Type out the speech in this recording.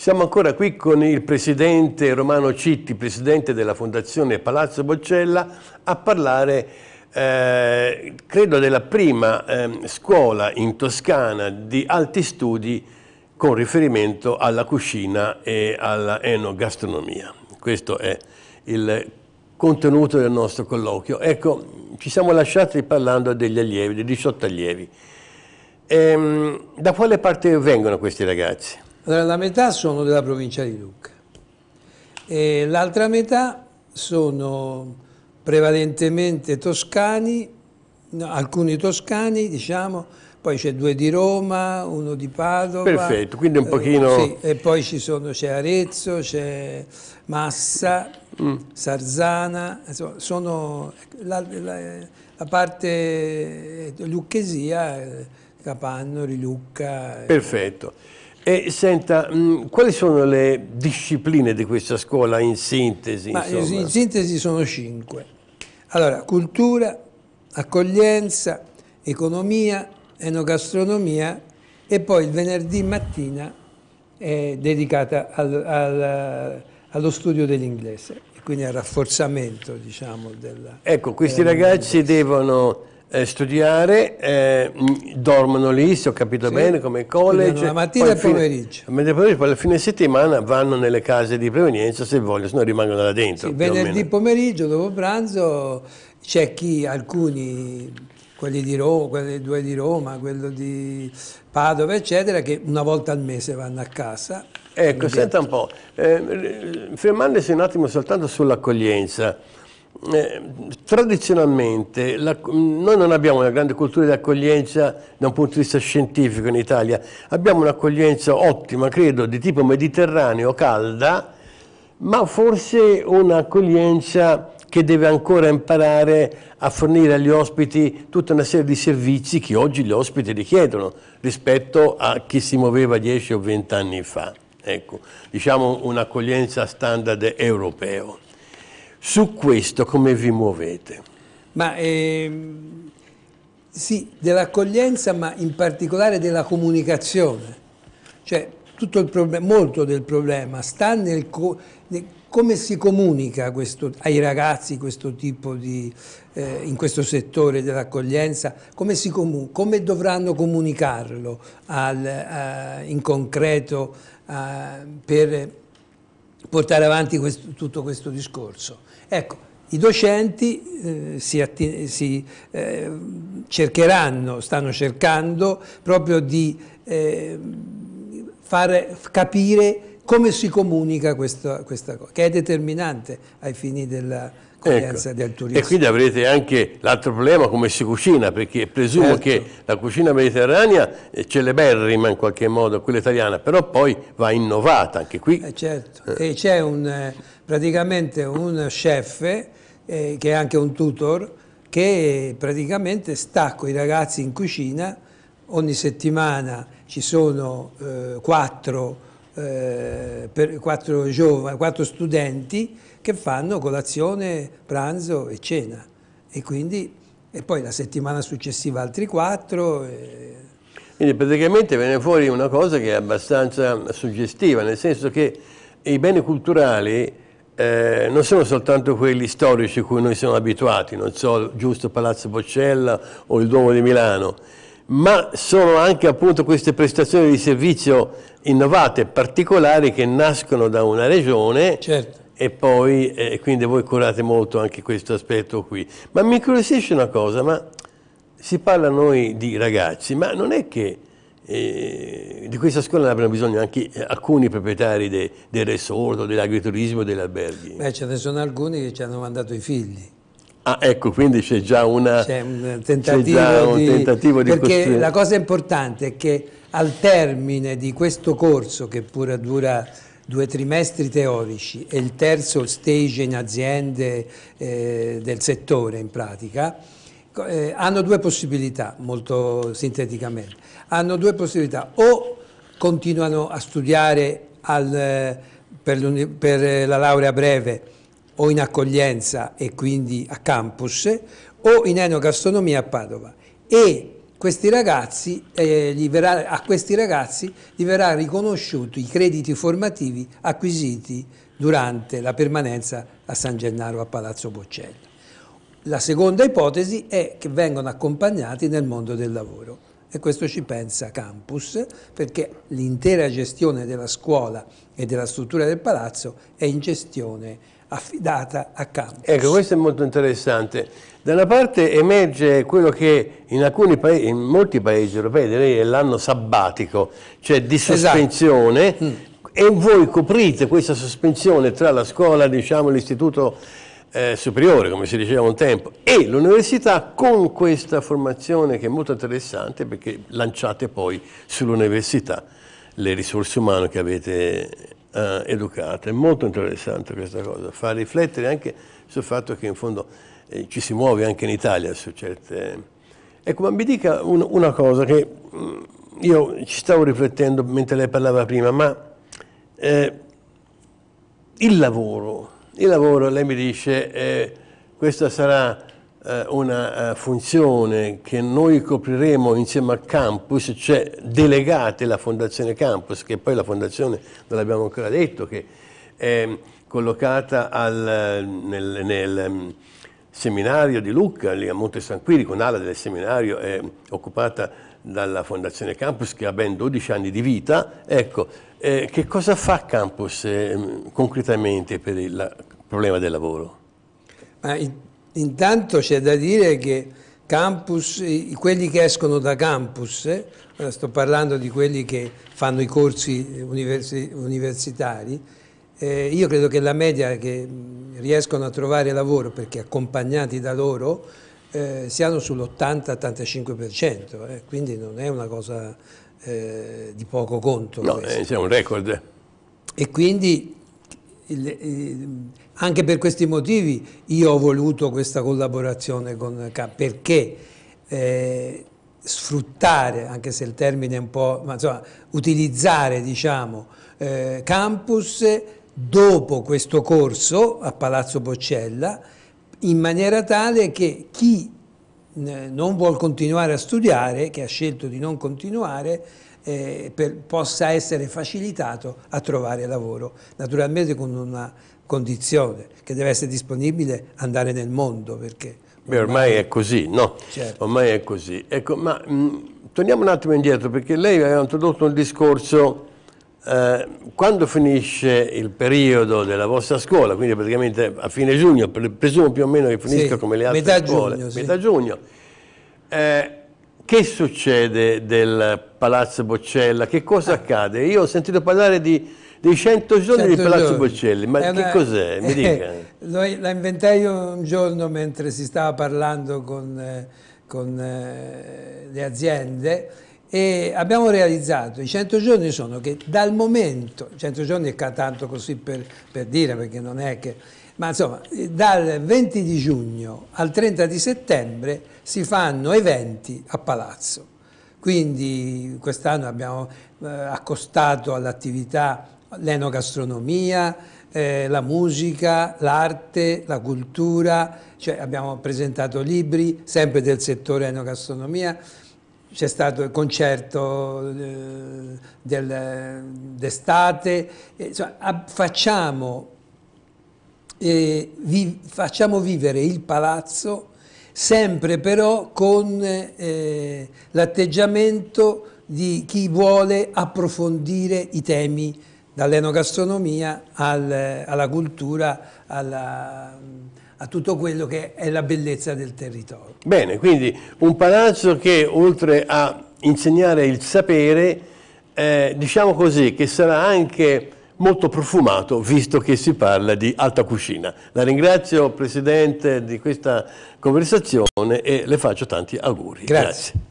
Siamo ancora qui con il presidente Romano Citti, presidente della Fondazione Palazzo Boccella, a parlare, eh, credo, della prima eh, scuola in Toscana di alti studi con riferimento alla cucina e alla enogastronomia. Questo è il contenuto del nostro colloquio. Ecco, ci siamo lasciati parlando degli allievi, dei 18 allievi. Ehm, da quale parte vengono questi ragazzi? Allora, la metà sono della provincia di Lucca e l'altra metà sono prevalentemente toscani, alcuni toscani, diciamo, poi c'è due di Roma, uno di Padova. Perfetto, quindi un eh, pochino... Eh, sì, e poi ci sono, c'è Arezzo, c'è Massa, mm. Sarzana, insomma, sono la, la, la parte lucchesia, eh, Capannori, Lucca. Eh. Perfetto. E senta, mh, mm, quali sono le discipline di questa scuola in sintesi? Ma, in sintesi sono cinque. Allora, cultura, accoglienza, economia, enogastronomia e poi il venerdì mattina è dedicata al, al, allo studio dell'inglese, quindi al rafforzamento diciamo, della... Ecco, questi ragazzi devono eh, studiare, eh, mm, dormono lì, se ho capito sì. bene, come college. Studiano la mattina e pomeriggio. Fine, poi alla fine settimana vanno nelle case di provenienza se vogliono, se no rimangono là dentro. Sì, venerdì pomeriggio, dopo pranzo, c'è chi, alcuni, quelli di Roma, quelli due di Roma, quello di Padova, eccetera, che una volta al mese vanno a casa. Ecco, senta un po', eh, fermandosi un attimo soltanto sull'accoglienza eh, tradizionalmente la, noi non abbiamo una grande cultura di accoglienza da un punto di vista scientifico in Italia, abbiamo un'accoglienza ottima, credo, di tipo mediterraneo, calda, ma forse un'accoglienza che deve ancora imparare a fornire agli ospiti tutta una serie di servizi che oggi gli ospiti richiedono rispetto a chi si muoveva 10 o 20 anni fa. Ecco, diciamo un'accoglienza standard europeo. Su questo come vi muovete? Ma, ehm, sì, dell'accoglienza, ma in particolare della comunicazione. Cioè, molto del problema sta nel, co nel come si comunica questo, ai ragazzi questo tipo di, eh, in questo settore dell'accoglienza, come, come, dovranno comunicarlo al, a, eh, in concreto a, eh, per portare avanti questo, tutto questo discorso. Ecco, i docenti eh, si si, eh, cercheranno, stanno cercando proprio di eh, far capire come si comunica questa, questa cosa, che è determinante ai fini della, Ecco. E quindi avrete anche l'altro problema come si cucina, perché presumo certo. che la cucina mediterranea è eh, celeberrima in qualche modo quella italiana, però poi va innovata anche qui. Eh certo, eh. e c'è un, eh, praticamente un chef eh, che è anche un tutor che praticamente sta i ragazzi in cucina, ogni settimana ci sono eh, quattro, eh, per, quattro, giovani, quattro studenti che fanno colazione, pranzo e cena e quindi e poi la settimana successiva altri quattro. E... Eh. Quindi praticamente viene fuori una cosa che è abbastanza suggestiva, nel senso che i beni culturali eh, non sono soltanto quelli storici a cui noi siamo abituati, non so, giusto Palazzo Boccella o il Duomo di Milano, ma sono anche appunto queste prestazioni di servizio innovate, particolari, che nascono da una regione certo. e poi, eh, quindi voi curate molto anche questo aspetto qui. Ma mi incuriosisce una cosa, ma si parla noi di ragazzi, ma non è che di questa scuola ne avranno bisogno anche eh, alcuni proprietari de, del resort, dell'agriturismo, e degli alberghi. Beh, ce ne sono alcuni che ci hanno mandato i figli. Ah, ecco, quindi c'è già, una, un eh, tentativo, già un di, tentativo di Perché costruire. la cosa importante è che al termine di questo corso, che pure dura due trimestri teorici e il terzo stage in aziende eh, del settore in pratica, eh, hanno due possibilità, molto sinteticamente. Hanno due possibilità, o continuano a studiare al, eh, per, per eh, la laurea breve o in accoglienza e quindi a campus, o in enogastronomia a Padova. E questi ragazzi, eh, verrà, a questi ragazzi gli verrà riconosciuto i crediti formativi acquisiti durante la permanenza a San Gennaro a Palazzo Boccelli. La seconda ipotesi è che vengono accompagnati nel mondo del lavoro e questo ci pensa Campus perché l'intera gestione della scuola e della struttura del palazzo è in gestione affidata a Campus. Ecco, questo è molto interessante. Da una parte emerge quello che in, paesi, in molti paesi europei direi, è l'anno sabbatico, cioè di esatto. sospensione, esatto. mm. e voi coprite questa sospensione tra la scuola, diciamo, l'istituto eh, superiore, come si diceva un tempo, e l'università con questa formazione che è molto interessante perché lanciate poi sull'università le risorse umane che avete eh, educato. È molto interessante questa cosa, fa riflettere anche sul fatto che in fondo eh, ci si muove anche in Italia su certe... Ecco, ma mi dica un, una cosa che mh, mm, io ci stavo riflettendo mentre lei parlava prima, ma eh, il lavoro il lavoro, lei mi dice, eh, questa sarà eh, una eh, funzione che noi copriremo insieme al campus, cioè delegate la Fondazione Campus, che poi la Fondazione, non l'abbiamo ancora detto, che è collocata al, nel, nel mm, seminario di Lucca, lì a Monte San Quirico, un'ala del seminario è occupata dalla Fondazione Campus che ha ben 12 anni di vita. Ecco, eh, che cosa fa Campus eh, concretamente per la problema del lavoro? Ma intanto c'è da dire che campus, quelli che escono da campus, eh, sto parlando di quelli che fanno i corsi universi universitari, eh, io credo che la media che riescono a trovare lavoro perché accompagnati da loro eh, siano sull'80-85%, eh, quindi non è una cosa eh, di poco conto. No, è eh, un record. E quindi eh, anche per questi motivi io ho voluto questa collaborazione con K perché eh, sfruttare, anche se il termine è un po', ma insomma, utilizzare diciamo, eh, campus dopo questo corso a Palazzo Boccella in maniera tale che chi eh, non vuol continuare a studiare, che ha scelto di non continuare, eh, per, possa essere facilitato a trovare lavoro, naturalmente con una condizione che deve essere disponibile andare nel mondo perché Beh, ormai è così, no? Certo. Ormai è così. Ecco, ma mh, mm, torniamo un attimo indietro perché lei aveva introdotto un discorso eh, quando finisce il periodo della vostra scuola, quindi praticamente a fine giugno, presumo più o meno che finisca sì, come le altre metà scuole, giugno, metà giugno, eh, che succede del Palazzo Boccella? Che cosa eh. accade? Io ho sentito parlare di, dei 100 giorni 100 di Palazzo giorni. Boccelli, ma una, che cos'è? Mi eh, dica. Eh, la inventai un giorno mentre si stava parlando con, eh, con eh, le aziende e abbiamo realizzato i 100 giorni sono che dal momento, 100 giorni è tanto così per, per dire perché non è che ma insomma dal 20 di giugno al 30 di settembre si fanno eventi a Palazzo, quindi quest'anno abbiamo eh, accostato all'attività l'enogastronomia, eh, la musica, l'arte, la cultura, cioè abbiamo presentato libri sempre del settore enogastronomia, c'è stato il concerto eh, d'estate, facciamo eh, vi facciamo vivere il palazzo sempre però con eh, l'atteggiamento di chi vuole approfondire i temi dall'enogastronomia al, alla cultura, alla, a tutto quello che è la bellezza del territorio. Bene, quindi un palazzo che oltre a insegnare il sapere, eh, diciamo così, che sarà anche molto profumato, visto che si parla di alta cucina. La ringrazio Presidente di questa conversazione e le faccio tanti auguri. Grazie. Grazie.